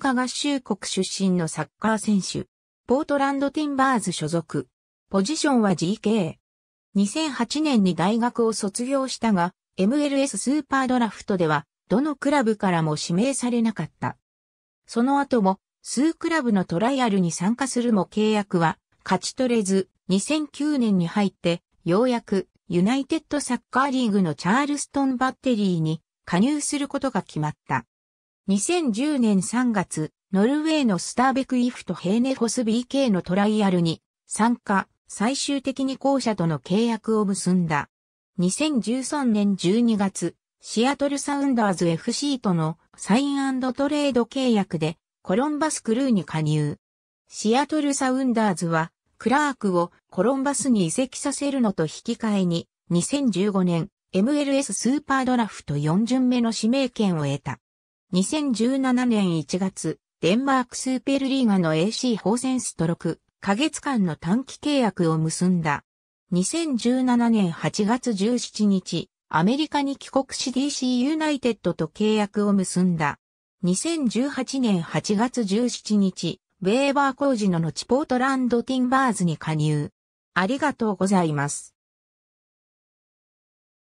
カ合衆国出身のサッカー選手。ポートランドティンバーズ所属。ポジションは GK。2008年に大学を卒業したが、MLS スーパードラフトでは、どのクラブからも指名されなかった。その後も、数クラブのトライアルに参加するも契約は勝ち取れず、2009年に入って、ようやくユナイテッドサッカーリーグのチャールストンバッテリーに加入することが決まった。2010年3月、ノルウェーのスターベクイフとヘーネフォス BK のトライアルに参加、最終的に後者との契約を結んだ。2013年12月、シアトルサウンダーズ FC とのサイントレード契約でコロンバスクルーに加入。シアトルサウンダーズはクラークをコロンバスに移籍させるのと引き換えに2015年 MLS スーパードラフト4巡目の指名権を得た。2017年1月、デンマークスーペルリーガの AC ホーセンストロク、ヶ月間の短期契約を結んだ。2017年8月17日、アメリカに帰国し DC ユナイテッドと契約を結んだ。2018年8月17日、ベーバー工事の後ポートランドティンバーズに加入。ありがとうございます。